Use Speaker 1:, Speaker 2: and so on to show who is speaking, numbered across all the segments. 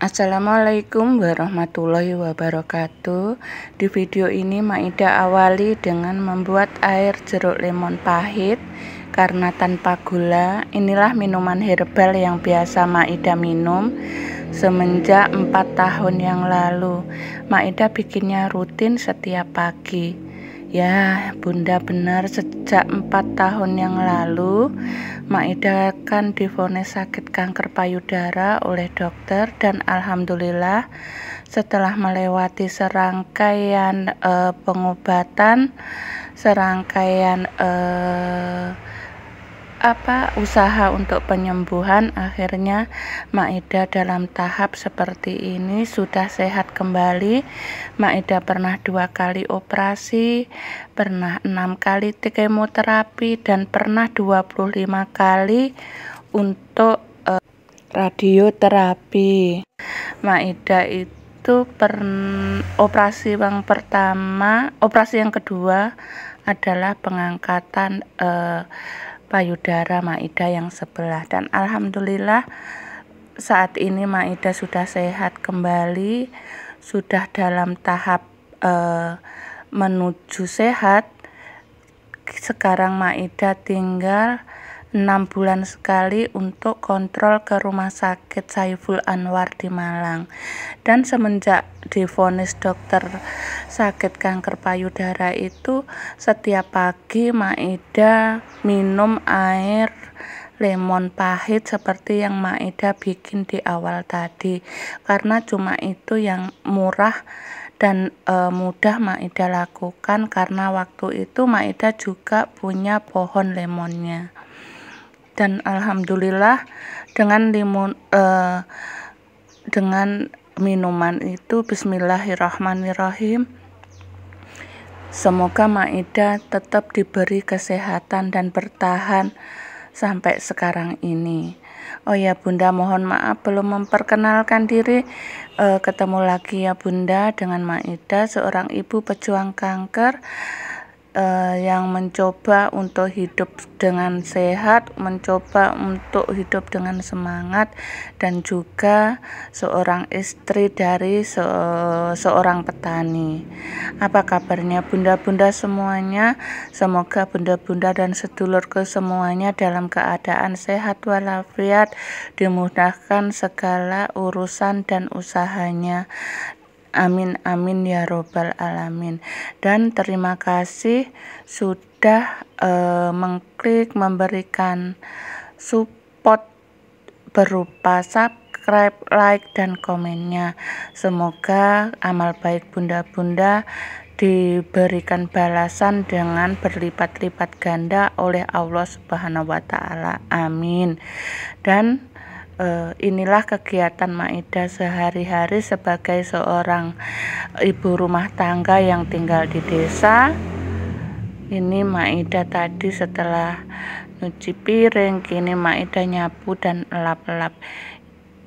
Speaker 1: Assalamualaikum warahmatullahi wabarakatuh Di video ini Maida awali dengan membuat air jeruk lemon pahit karena tanpa gula. Inilah minuman herbal yang biasa Maida minum semenjak 4 tahun yang lalu. Maida bikinnya rutin setiap pagi. Ya, Bunda benar sejak 4 tahun yang lalu Maida kan divonis sakit kanker payudara oleh dokter dan alhamdulillah setelah melewati serangkaian eh, pengobatan, serangkaian eh, apa usaha untuk penyembuhan akhirnya Maida dalam tahap seperti ini sudah sehat kembali Maida pernah dua kali operasi pernah enam kali kemoterapi dan pernah 25 kali untuk eh, radioterapi Maida itu per, operasi yang pertama operasi yang kedua adalah pengangkatan eh, payudara Maida yang sebelah dan alhamdulillah saat ini Maida sudah sehat kembali sudah dalam tahap e, menuju sehat sekarang Maida tinggal enam bulan sekali untuk kontrol ke rumah sakit Saiful Anwar di Malang. Dan semenjak divonis dokter sakit kanker payudara itu setiap pagi Maida minum air lemon pahit seperti yang Maida bikin di awal tadi karena cuma itu yang murah dan e, mudah Maida lakukan karena waktu itu Maida juga punya pohon lemonnya dan alhamdulillah dengan limun uh, dengan minuman itu bismillahirrahmanirrahim semoga Maida tetap diberi kesehatan dan bertahan sampai sekarang ini Oh ya Bunda mohon maaf belum memperkenalkan diri e, ketemu lagi ya Bunda dengan Maida seorang ibu pejuang kanker uh, yang mencoba untuk hidup dengan sehat, mencoba untuk hidup dengan semangat, dan juga seorang istri dari se seorang petani. Apa kabarnya, bunda-bunda semuanya? Semoga bunda-bunda dan ke semuanya dalam keadaan sehat walafiat, dimudahkan segala urusan dan usahanya, Amin amin ya robbal alamin. Dan terima kasih sudah eh, mengklik memberikan support berupa subscribe, like dan komennya. Semoga amal baik bunda-bunda diberikan balasan dengan berlipat-lipat ganda oleh Allah Subhanahu wa taala. Amin. Dan Eh, inilah kegiatan Maida sehari-hari sebagai seorang ibu rumah tangga yang tinggal di desa. Ini Maida tadi setelah nyuci piring, kini Maida nyapu dan elap-elap.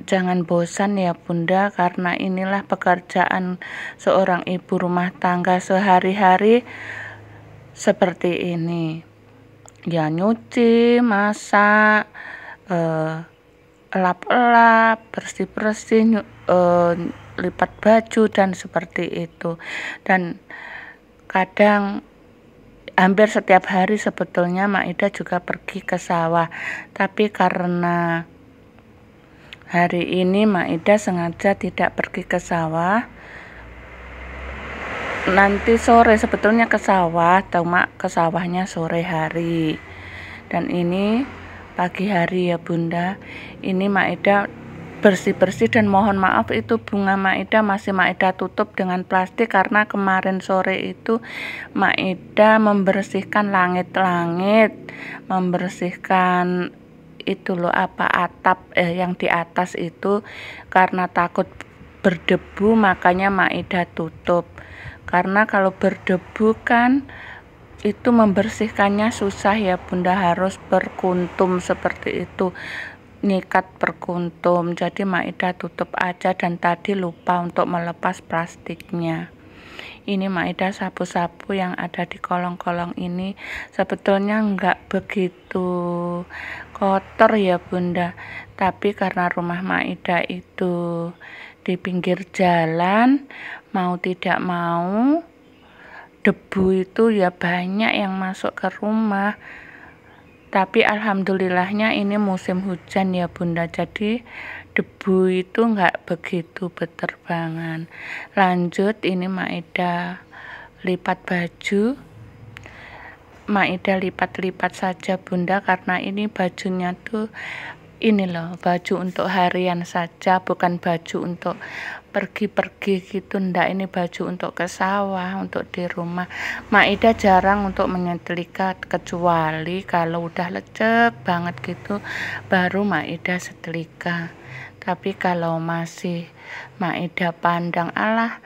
Speaker 1: Jangan bosan ya Bunda karena inilah pekerjaan seorang ibu rumah tangga sehari-hari seperti ini. Ya nyuci, masak, eh, lap-lap, bersih-bersih, eh, lipat baju dan seperti itu. Dan kadang hampir setiap hari sebetulnya Maida juga pergi ke sawah. Tapi karena hari ini Maida sengaja tidak pergi ke sawah, nanti sore sebetulnya ke sawah cuma ke sawahnya sore hari dan ini pagi hari ya Bunda. Ini Maeda bersih-bersih dan mohon maaf itu bunga Maeda masih Maeda tutup dengan plastik karena kemarin sore itu Maeda membersihkan langit-langit, membersihkan itu loh apa atap eh, yang di atas itu karena takut berdebu makanya Maeda tutup. Karena kalau berdebu kan itu membersihkannya susah ya Bunda harus berkuntum seperti itu nikat berkuntum jadi Maida tutup aja dan tadi lupa untuk melepas plastiknya ini Maida sapu-sapu yang ada di kolong-kolong ini sebetulnya enggak begitu kotor ya Bunda tapi karena rumah Maida itu di pinggir jalan mau tidak mau debu itu ya banyak yang masuk ke rumah tapi alhamdulillahnya ini musim hujan ya bunda jadi debu itu nggak begitu beterbangan lanjut ini Maeda lipat baju Maeda lipat-lipat saja bunda karena ini bajunya tuh ini loh baju untuk harian saja bukan baju untuk pergi-pergi gitu ndak ini baju untuk ke sawah untuk di rumah Maida jarang untuk menyetrika kecuali kalau udah lecek banget gitu baru Maida setrika tapi kalau masih Maida pandang Allah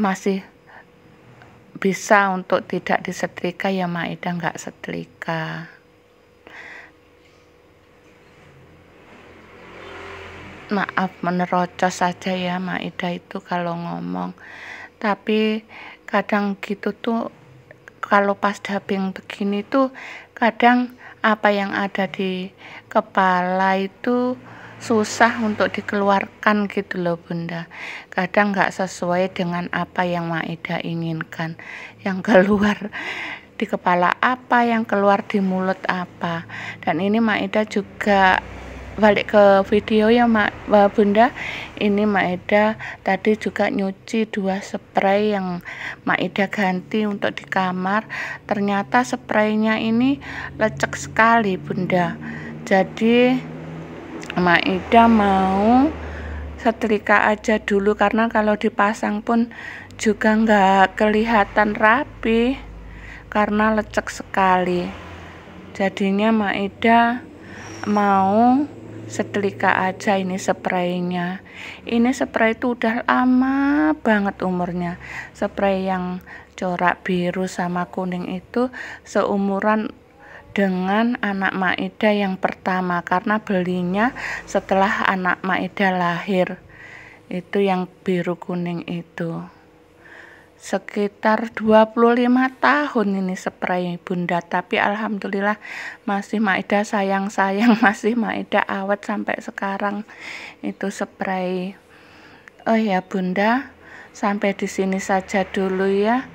Speaker 1: masih bisa untuk tidak disetrika ya Maida nggak setrika maaf menerocos saja ya Maida itu kalau ngomong tapi kadang gitu tuh kalau pas dubbing begini tuh kadang apa yang ada di kepala itu susah untuk dikeluarkan gitu loh bunda kadang nggak sesuai dengan apa yang Maida inginkan yang keluar di kepala apa yang keluar di mulut apa dan ini Maida juga balik ke video ya Mak Bunda ini maeda tadi juga nyuci dua spray yang maeda ganti untuk di kamar ternyata spraynya ini lecek sekali Bunda jadi maeda mau setrika aja dulu karena kalau dipasang pun juga nggak kelihatan rapi karena lecek sekali jadinya maeda mau setrika aja ini spraynya ini spray itu udah lama banget umurnya spray yang corak biru sama kuning itu seumuran dengan anak Maida yang pertama karena belinya setelah anak Maida lahir itu yang biru kuning itu sekitar 25 tahun ini spray bunda tapi alhamdulillah masih Maeda sayang-sayang masih Maeda awet sampai sekarang itu spray oh ya bunda sampai di sini saja dulu ya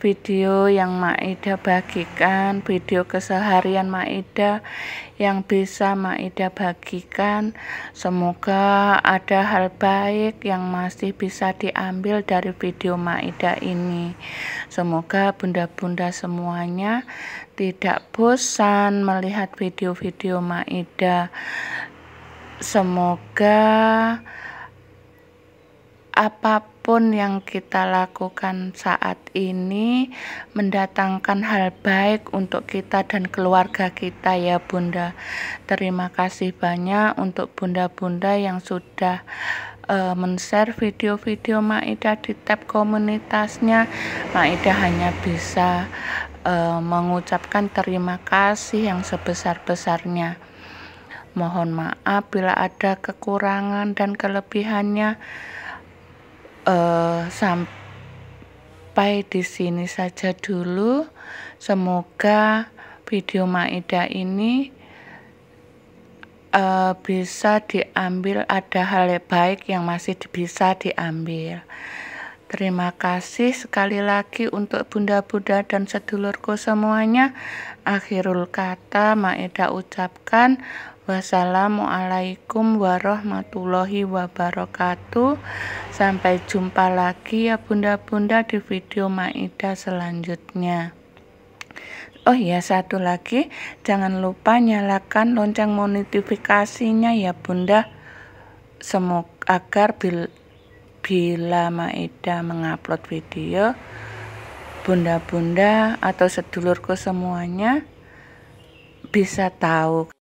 Speaker 1: video yang Maida bagikan, video keseharian Maida yang bisa Maida bagikan. Semoga ada hal baik yang masih bisa diambil dari video Maida ini. Semoga bunda-bunda semuanya tidak bosan melihat video-video Maida. Semoga apapun yang kita lakukan saat ini mendatangkan hal baik untuk kita dan keluarga kita ya Bunda. Terima kasih banyak untuk Bunda-bunda yang sudah uh, men-share video-video Maida di tab komunitasnya. Maida hanya bisa uh, mengucapkan terima kasih yang sebesar-besarnya. Mohon maaf bila ada kekurangan dan kelebihannya. Eh, sampai di sini saja dulu. Semoga video Maida ini uh, bisa diambil ada hal baik yang masih bisa diambil. Terima kasih sekali lagi untuk bunda-bunda dan sedulurku semuanya. Akhirul kata Maeda ucapkan Wassalamualaikum warahmatullahi wabarakatuh. Sampai jumpa lagi ya bunda-bunda di video Maida selanjutnya. Oh ya satu lagi, jangan lupa nyalakan lonceng notifikasinya ya bunda. Semoga agar bila Maida mengupload video, bunda-bunda atau sedulurku semuanya bisa tahu